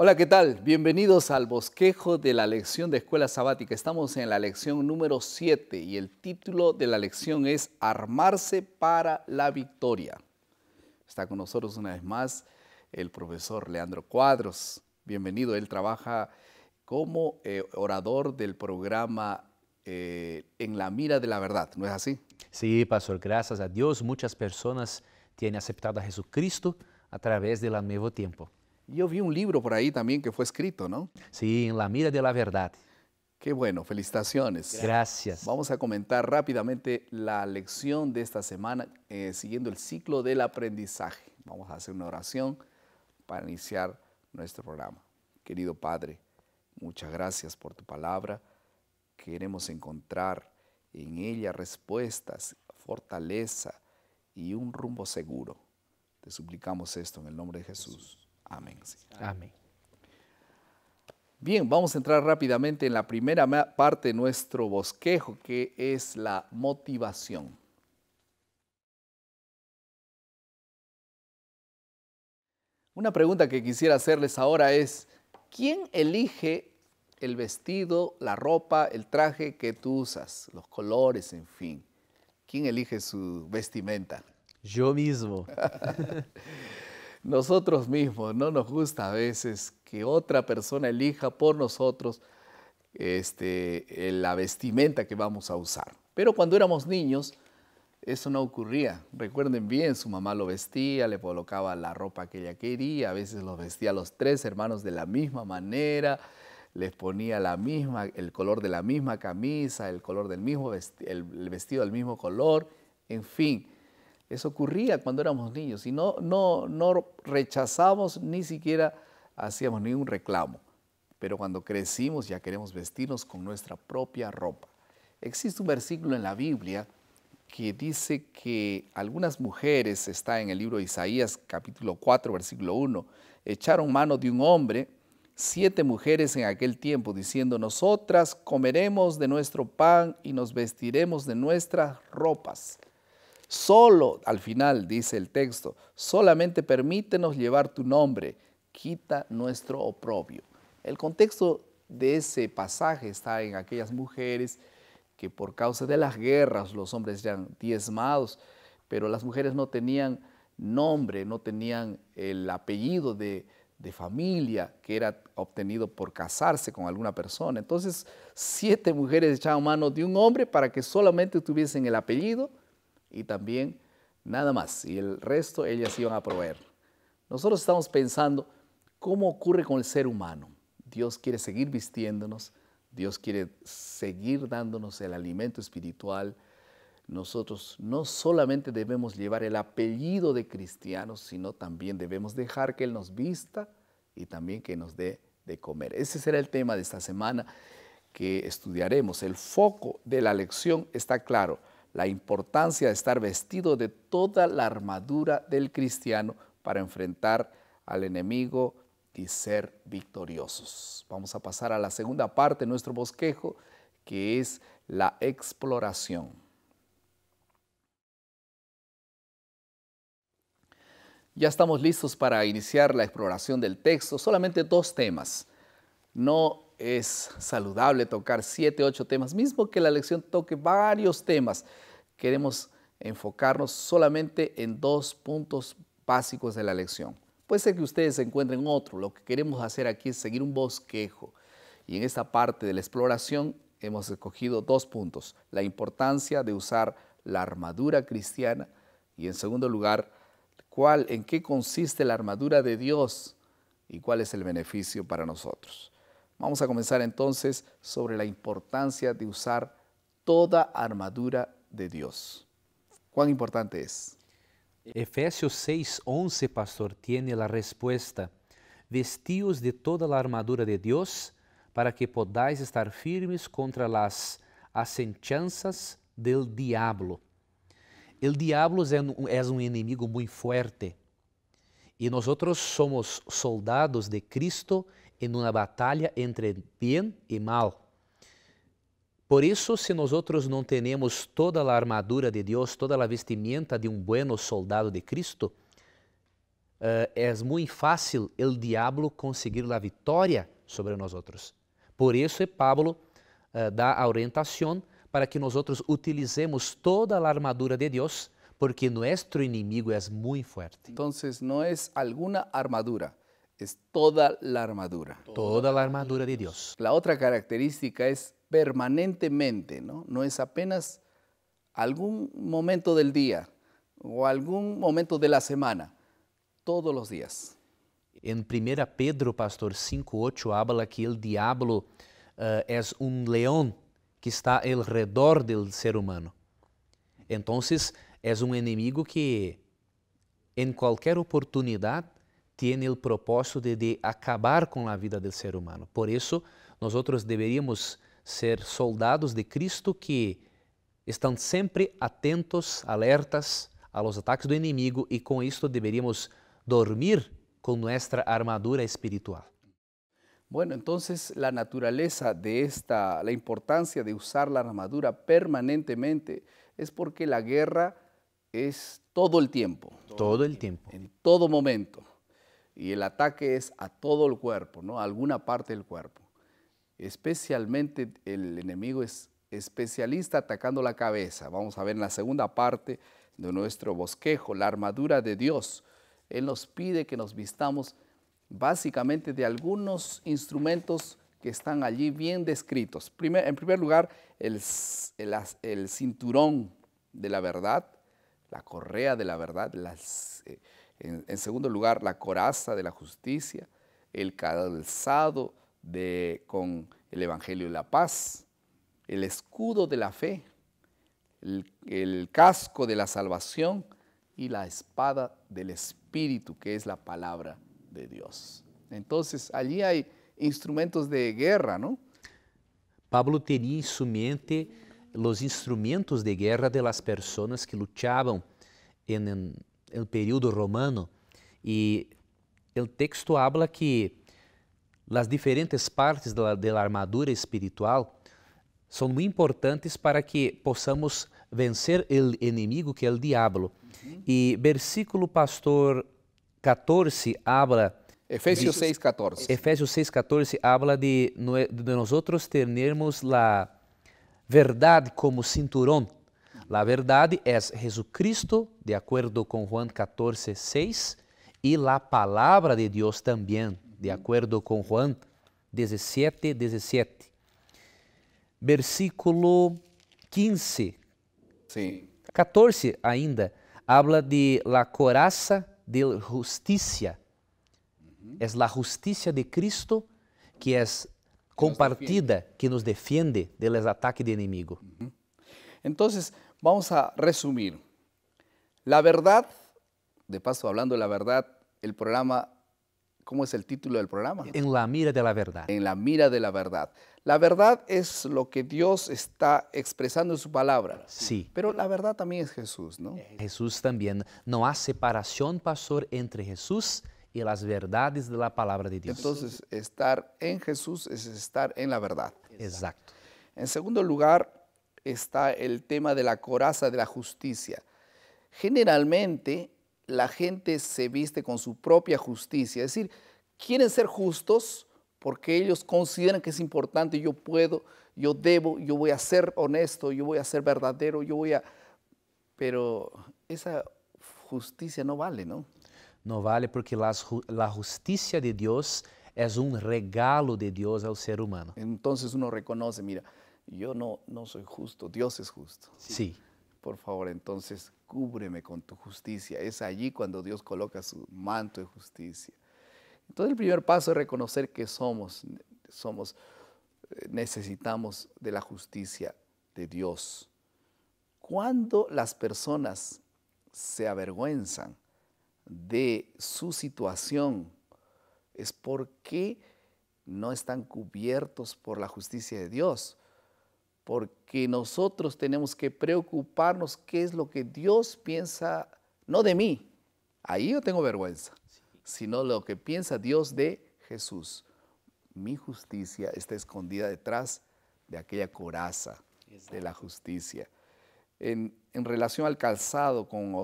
Hola, ¿qué tal? Bienvenidos al bosquejo de la lección de escuela sabática. Estamos en la lección número 7 y el título de la lección es Armarse para la victoria. Está con nosotros una vez más el profesor Leandro Cuadros. Bienvenido, él trabaja como eh, orador del programa eh, En la mira de la verdad, ¿no es así? Sí, Pastor, gracias a Dios muchas personas tienen aceptado a Jesucristo a través del nuevo tiempo. Yo vi un libro por ahí también que fue escrito, ¿no? Sí, en la mira de la verdad. Qué bueno, felicitaciones. Gracias. Vamos a comentar rápidamente la lección de esta semana, eh, siguiendo el ciclo del aprendizaje. Vamos a hacer una oración para iniciar nuestro programa. Querido Padre, muchas gracias por tu palabra. Queremos encontrar en ella respuestas, fortaleza y un rumbo seguro. Te suplicamos esto en el nombre de Jesús. Amén. Amén. Bien, vamos a entrar rápidamente en la primera parte de nuestro bosquejo, que es la motivación. Una pregunta que quisiera hacerles ahora es, ¿quién elige el vestido, la ropa, el traje que tú usas, los colores, en fin? ¿Quién elige su vestimenta? Yo mismo. nosotros mismos, no nos gusta a veces que otra persona elija por nosotros este, eh, la vestimenta que vamos a usar. Pero cuando éramos niños, eso no ocurría. Recuerden bien, su mamá lo vestía, le colocaba la ropa que ella quería, a veces los vestía a los tres hermanos de la misma manera, les ponía la misma, el color de la misma camisa, el color del mismo vestido, el vestido del mismo color, en fin. Eso ocurría cuando éramos niños y no, no, rechazamos ni siquiera hacíamos ningún reclamo. Pero cuando crecimos ya queremos vestirnos con nuestra propia ropa. Existe un versículo en la Biblia que dice que algunas mujeres, está en el libro de Isaías capítulo 4, versículo 1, echaron mano de un hombre, siete mujeres en aquel tiempo, diciendo, nosotras comeremos de nuestro pan y nos vestiremos de nuestras ropas. Solo, al final dice el texto, solamente permítenos llevar tu nombre, quita nuestro oprobio. El contexto de ese pasaje está en aquellas mujeres que por causa de las guerras los hombres eran diezmados, pero las mujeres no tenían nombre, no tenían el apellido de, de familia que era obtenido por casarse con alguna persona. Entonces, siete mujeres echaban mano de un hombre para que solamente tuviesen el apellido y también nada más. Y el resto ellas iban a proveer. Nosotros estamos pensando cómo ocurre con el ser humano. Dios quiere seguir vistiéndonos, Dios quiere seguir dándonos el alimento espiritual. Nosotros no solamente debemos llevar el apellido de cristianos, sino también debemos dejar que Él nos vista y también que nos dé de comer. Ese será el tema de esta semana que estudiaremos. El foco de la lección está claro la importancia de estar vestido de toda la armadura del cristiano para enfrentar al enemigo y ser victoriosos. Vamos a pasar a la segunda parte de nuestro bosquejo, que es la exploración. Ya estamos listos para iniciar la exploración del texto. Solamente dos temas. No es saludable tocar siete, ocho temas, mismo que la lección toque varios temas. Queremos enfocarnos solamente en dos puntos básicos de la lección. Puede ser que ustedes encuentren otro. Lo que queremos hacer aquí es seguir un bosquejo. Y en esta parte de la exploración hemos escogido dos puntos. La importancia de usar la armadura cristiana y en segundo lugar, cuál, en qué consiste la armadura de Dios y cuál es el beneficio para nosotros. Vamos a comenzar entonces sobre la importancia de usar toda armadura de Dios. ¿Cuán importante es? Efesios 6:11, pastor, tiene la respuesta. Vestíos de toda la armadura de Dios para que podáis estar firmes contra las asechanzas del diablo. El diablo es un enemigo muy fuerte y nosotros somos soldados de Cristo em uma batalha entre bem e mal. Por isso, se nós não temos toda a armadura de Deus, toda a vestimenta de um bueno soldado de Cristo, é uh, muito fácil o diabo conseguir a vitória sobre nós. Por isso, Pablo uh, dá a orientação para que nós utilizemos toda a armadura de Deus, porque nosso inimigo é muito forte. Então, não é alguma armadura, es toda la armadura. Toda la armadura de Dios. La otra característica es permanentemente, ¿no? No es apenas algún momento del día o algún momento de la semana, todos los días. En 1 Pedro, pastor 5.8, habla que el diablo eh, es un león que está alrededor del ser humano. Entonces, es un enemigo que en cualquier oportunidad tiene o propósito de acabar com a vida do ser humano. Por isso, nós deveríamos ser soldados de Cristo que estão sempre atentos, alertas a los ataques do inimigo e com isto deveríamos dormir com nossa armadura espiritual. Bueno, entonces la naturaleza de esta, la importancia de usar la armadura permanentemente es porque la guerra es todo el tiempo. Todo el tiempo. Em en todo momento. Y el ataque es a todo el cuerpo, ¿no? A alguna parte del cuerpo. Especialmente el enemigo es especialista atacando la cabeza. Vamos a ver en la segunda parte de nuestro bosquejo, la armadura de Dios. Él nos pide que nos vistamos básicamente de algunos instrumentos que están allí bien descritos. en primer lugar, el, cinturón de la verdad, la correa de la verdad, las, eh, en, segundo lugar, la coraza de la justicia, el calzado de, con el Evangelio de la Paz, el escudo de la fe, el, casco de la salvación y la espada del Espíritu, que es la palabra de Dios. Entonces, allí hay instrumentos de guerra, ¿no? Pablo tenía en su mente los instrumentos de guerra de las personas que luchaban en, o período romano e o texto habla que as diferentes partes da, da armadura espiritual são muito importantes para que possamos vencer o inimigo que é o diabo. Uhum. E versículo pastor 14 habla Efésios 6:14. Efésios 6:14 habla de, de nós outros termos la verdade como cinturão La verdade é Jesucristo, de acordo com Juan 14, 6, e la palavra de Deus também, de acordo com Juan 17, 17. Versículo 15. Sim. 14 ainda, habla de la coraza de justicia. É uhum. a justicia de Cristo que é compartida, que nos defende dos ataques de inimigo. Então, Vamos a resumir. La verdad, de paso hablando de la verdad, el programa, ¿cómo es el título del programa? En la mira de la verdad. En la mira de la verdad. La verdad es lo que Dios está expresando en su palabra. Sí. Pero la verdad también es Jesús, ¿no? Jesús también. No hay separación, pastor, entre Jesús y las verdades de la palabra de Dios. Entonces, estar en Jesús es estar en la verdad. Exacto. En segundo lugar, está el tema de la coraza de la justicia. Generalmente la gente se viste con su propia justicia, es decir, quieren ser justos porque ellos consideran que es importante, yo puedo, yo debo, yo voy a ser honesto, yo voy a ser verdadero, yo voy a... Pero esa justicia no vale, ¿no? No vale porque la justicia de Dios es un regalo de Dios al ser humano. Entonces uno reconoce, mira, yo no, soy justo, Dios es justo. Sí. Por favor, entonces cúbreme con tu justicia. Es allí cuando Dios coloca su manto de justicia. Entonces el primer paso es reconocer que somos, somos, eh, necesitamos de la justicia de Dios. Cuando las personas se avergüenzan de su situación, es porque no están cubiertos por la justicia de Dios porque nosotros tenemos que preocuparnos qué es lo que Dios piensa, no de mí, ahí yo tengo vergüenza, sino lo que piensa Dios de Jesús. Mi justicia está escondida detrás de aquella coraza de la justicia. En, relación al calzado con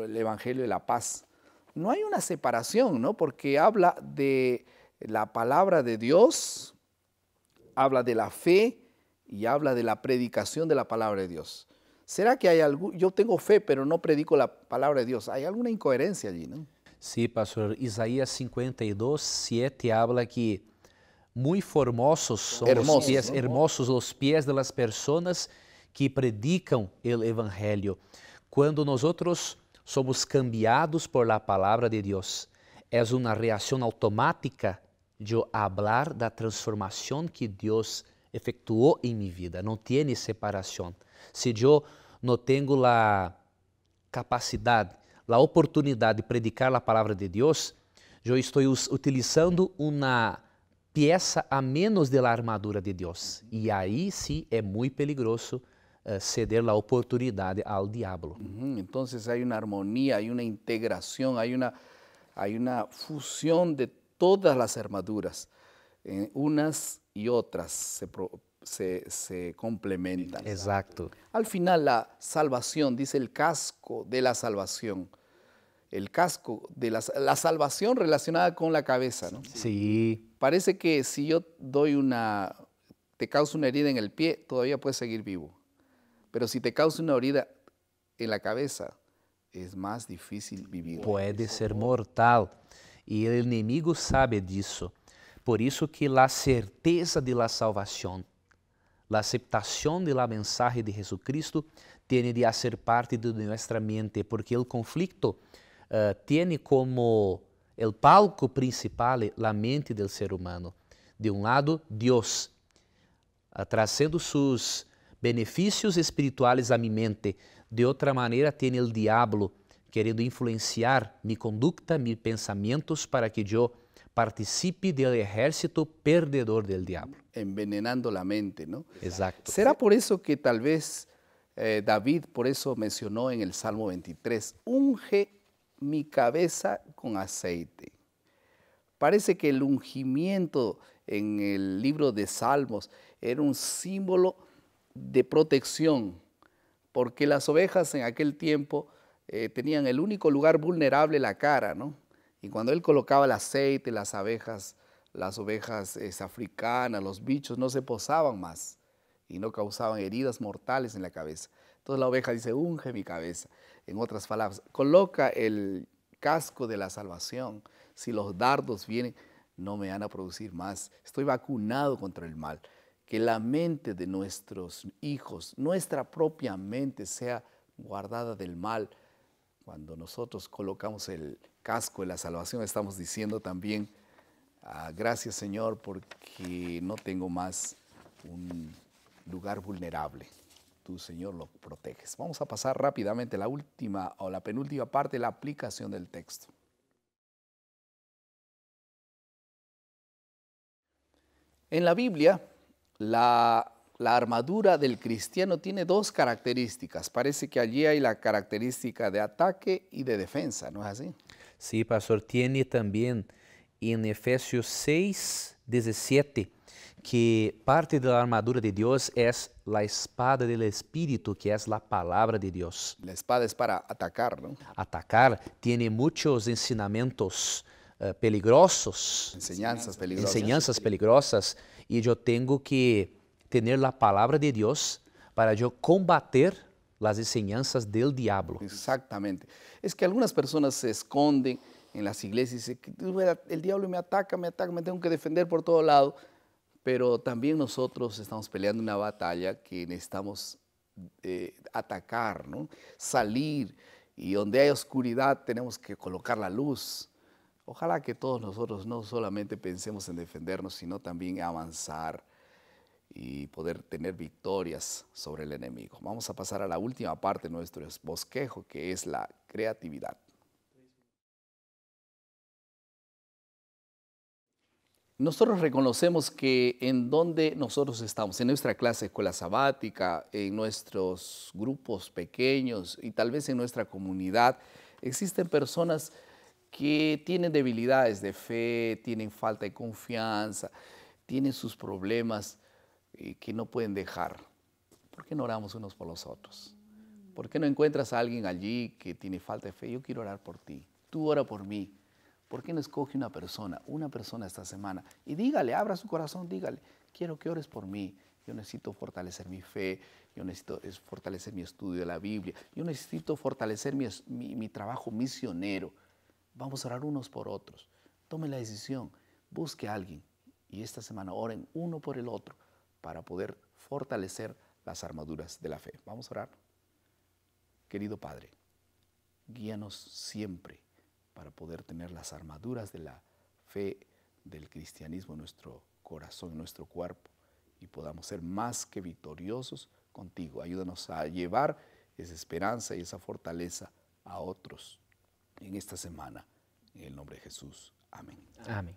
el Evangelio de la Paz, no hay una separación, ¿no? Porque habla de la palabra de Dios, habla de la fe, y habla de la predicación de la palabra de Dios. ¿Será que hay algo? Yo tengo fe, pero no predico la palabra de Dios. Hay alguna incoherencia allí, ¿no? Sí, pastor. Isaías 52, 7 habla que muy formosos son los pies, hermosos los pies de las personas que predican el evangelio. Cuando nosotros somos cambiados por la palabra de Dios, es una reacción automática de hablar de la transformación que Dios efetuou em minha vida. Não tiene separação. Si eu não tenho a capacidade, a oportunidade de predicar a palavra de Deus, eu estou utilizando uma peça a menos da armadura de Deus. E aí sim é muito peligroso eh, ceder a oportunidade ao diabo. Então, há uma harmonia, há uma integração, há uma, há uma fusão de todas as armaduras. Eh, unas y otras se, complementan. Exacto. Al final la salvación, dice el casco de la salvación el casco de la, salvación relacionada con la cabeza, ¿no? Sí. Parece que si yo doy una, te causa una herida en el pie, todavía puedes seguir vivo. Pero si te causa una herida en la cabeza, es más difícil vivir. Puede ser mortal. Y el enemigo sabe disso. Por isso que a certeza de la salvação, a aceptação de la mensagem de Jesucristo, tem de ser parte de nossa mente, porque o conflito uh, eh, tem como o palco principal eh, a mente do ser humano. De um lado, Deus, uh, trazendo seus benefícios espirituais à minha mente. De outra maneira, tem o diabo querendo influenciar minha conduta, meus pensamentos, para que eu participe del ejército perdedor del diablo. Envenenando la mente, ¿no? Exacto. ¿Será por eso que tal vez eh, David, por eso mencionó en el Salmo 23, unge mi cabeza con aceite? Parece que el ungimiento en el libro de Salmos era un símbolo de protección, porque las ovejas en aquel tiempo eh, tenían el único lugar vulnerable, la cara, ¿no? Y cuando él colocaba el aceite, las abejas, las ovejas es, eh, africanas, los bichos no se posaban más y no causaban heridas mortales en la cabeza. Entonces la oveja dice, unge mi cabeza. En otras palabras, coloca el casco de la salvación. Si los dardos vienen, no me van a producir más. Estoy vacunado contra el mal. Que la mente de nuestros hijos, nuestra propia mente, sea guardada del mal cuando nosotros colocamos el casco de la salvación, estamos diciendo también, ah, gracias Señor porque no tengo más un lugar vulnerable. Tú, Señor, lo proteges. Vamos a pasar rápidamente a la última o la penúltima parte, la aplicación del texto. En la Biblia, la la armadura del cristiano tiene dos características. Parece que allí hay la característica de ataque y de defensa, ¿no es así? Sí, pastor, tiene también en Efesios 6, 17, que parte de la armadura de Dios es la espada del Espíritu, que es la palabra de Dios. La espada es para atacar, ¿no? Atacar tiene muchos ensinamientos eh, peligrosos. Enseñanzas peligrosas. Enseñanzas peligrosas. Y yo tengo que tener la palabra de Dios para yo combater las enseñanzas del diablo. Exactamente. Es que algunas personas se esconden en las iglesias y dicen, el diablo me ataca, me ataca, me tengo que defender por todo lado. Pero también nosotros estamos peleando una batalla que necesitamos eh, atacar, ¿no? salir. Y donde hay oscuridad tenemos que colocar la luz. Ojalá que todos nosotros no solamente pensemos en defendernos, sino también avanzar y poder tener victorias sobre el enemigo. Vamos a pasar a la última parte de nuestro bosquejo, que es la creatividad. Nosotros reconocemos que en donde nosotros estamos, en nuestra clase escuela sabática, en nuestros grupos pequeños y tal vez en nuestra comunidad, existen personas que tienen debilidades de fe, tienen falta de confianza, tienen sus problemas que no pueden dejar. ¿Por qué no oramos unos por los otros? ¿Por qué no encuentras a alguien allí que tiene falta de fe? Yo quiero orar por ti. Tú ora por mí. ¿Por qué no escoge una persona, una persona esta semana? Y dígale, abra su corazón, dígale, quiero que ores por mí. Yo necesito fortalecer mi fe, yo necesito fortalecer mi estudio de la Biblia, yo necesito fortalecer mi, mi, mi trabajo misionero. Vamos a orar unos por otros. Tome la decisión, busque a alguien y esta semana oren uno por el otro para poder fortalecer las armaduras de la fe. Vamos a orar. Querido Padre, guíanos siempre para poder tener las armaduras de la fe del cristianismo en nuestro corazón, en nuestro cuerpo, y podamos ser más que victoriosos contigo. Ayúdanos a llevar esa esperanza y esa fortaleza a otros en esta semana. En el nombre de Jesús. Amén. Amén.